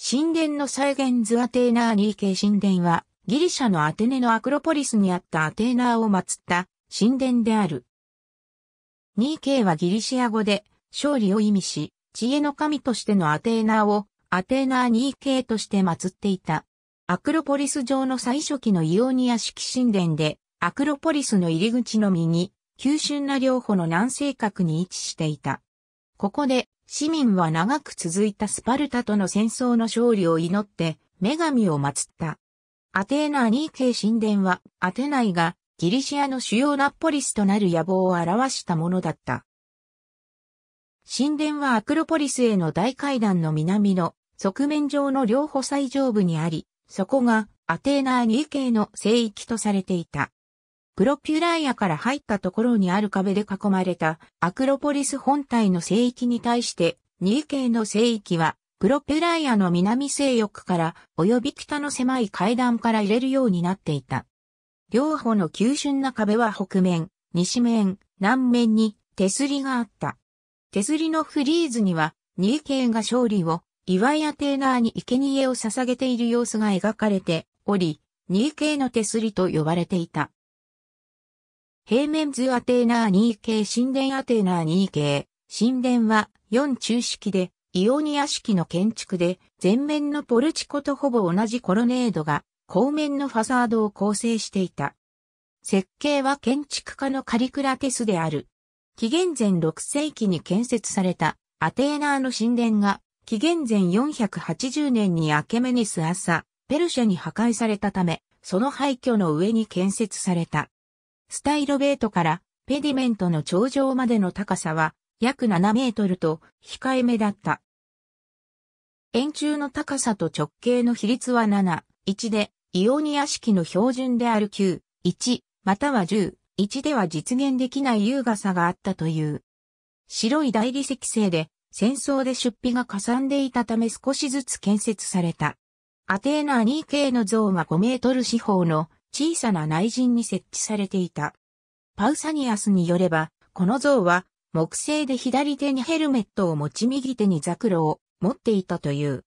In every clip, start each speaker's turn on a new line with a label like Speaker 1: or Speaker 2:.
Speaker 1: 神殿の再現図アテーナーニー系神殿は、ギリシャのアテネのアクロポリスにあったアテーナーを祀った神殿である。ニー系はギリシア語で勝利を意味し、知恵の神としてのアテーナーをアテーナーニー系として祀っていた。アクロポリス上の最初期のイオニア式神殿で、アクロポリスの入り口の右、急峻な両方の南西角に位置していた。ここで市民は長く続いたスパルタとの戦争の勝利を祈って、女神を祀った。アテーナーニー系神殿は、アテナイがギリシアの主要なポリスとなる野望を表したものだった。神殿はアクロポリスへの大階段の南の側面上の両方最上部にあり、そこがアテーナーニー系の聖域とされていた。プロピュライアから入ったところにある壁で囲まれたアクロポリス本体の聖域に対して、ニー系の聖域は、プロピュライアの南西翼から及び北の狭い階段から入れるようになっていた。両方の急峻な壁は北面、西面、南面に手すりがあった。手すりのフリーズには、ニー系が勝利を、岩屋テーナーに生贄を捧げている様子が描かれており、ニー系の手すりと呼ばれていた。平面図アテーナー2系神殿アテーナー2系神殿は4中式でイオニア式の建築で前面のポルチコとほぼ同じコロネードが後面のファサードを構成していた。設計は建築家のカリクラテスである。紀元前6世紀に建設されたアテーナーの神殿が紀元前480年にアケメネス朝、ペルシャに破壊されたため、その廃墟の上に建設された。スタイロベートからペディメントの頂上までの高さは約7メートルと控えめだった。円柱の高さと直径の比率は7、1で、イオニア式の標準である9、1、または10、1では実現できない優雅さがあったという。白い大理石製で、戦争で出費がかさんでいたため少しずつ建設された。アテーナ 2K の像は5メートル四方の小さな内陣に設置されていた。パウサニアスによれば、この像は木製で左手にヘルメットを持ち右手にザクロを持っていたという。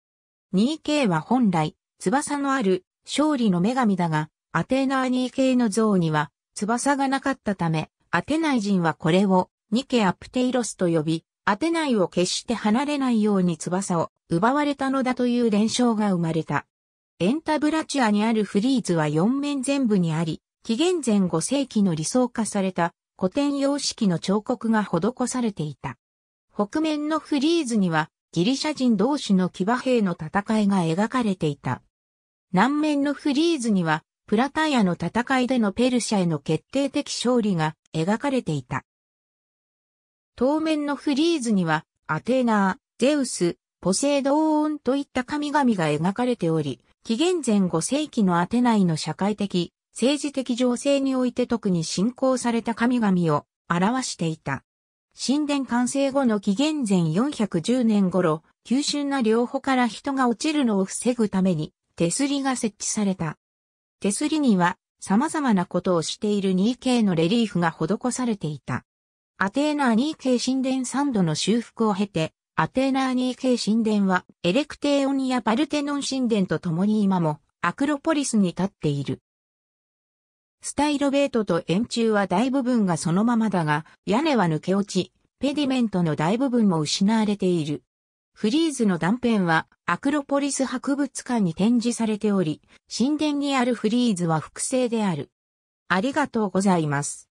Speaker 1: 2K は本来、翼のある勝利の女神だが、アテナー 2K の像には翼がなかったため、アテナイ人はこれをニケアプテイロスと呼び、アテナイを決して離れないように翼を奪われたのだという伝承が生まれた。エンタブラチュアにあるフリーズは4面全部にあり、紀元前5世紀の理想化された古典様式の彫刻が施されていた。北面のフリーズにはギリシャ人同士の騎馬兵の戦いが描かれていた。南面のフリーズにはプラタイアの戦いでのペルシャへの決定的勝利が描かれていた。当面のフリーズにはアテーナー、ゼウス、ポセイドーンといった神々が描かれており、紀元前5世紀のアテナイの社会的、政治的情勢において特に信仰された神々を表していた。神殿完成後の紀元前410年頃、急峻な両方から人が落ちるのを防ぐために、手すりが設置された。手すりには、様々なことをしている 2K のレリーフが施されていた。アテーナ 2K 神殿3度の修復を経て、アテーナーニー系神殿は、エレクテーオニア・パルテノン神殿と共に今も、アクロポリスに立っている。スタイロベートと円柱は大部分がそのままだが、屋根は抜け落ち、ペディメントの大部分も失われている。フリーズの断片はアクロポリス博物館に展示されており、神殿にあるフリーズは複製である。ありがとうございます。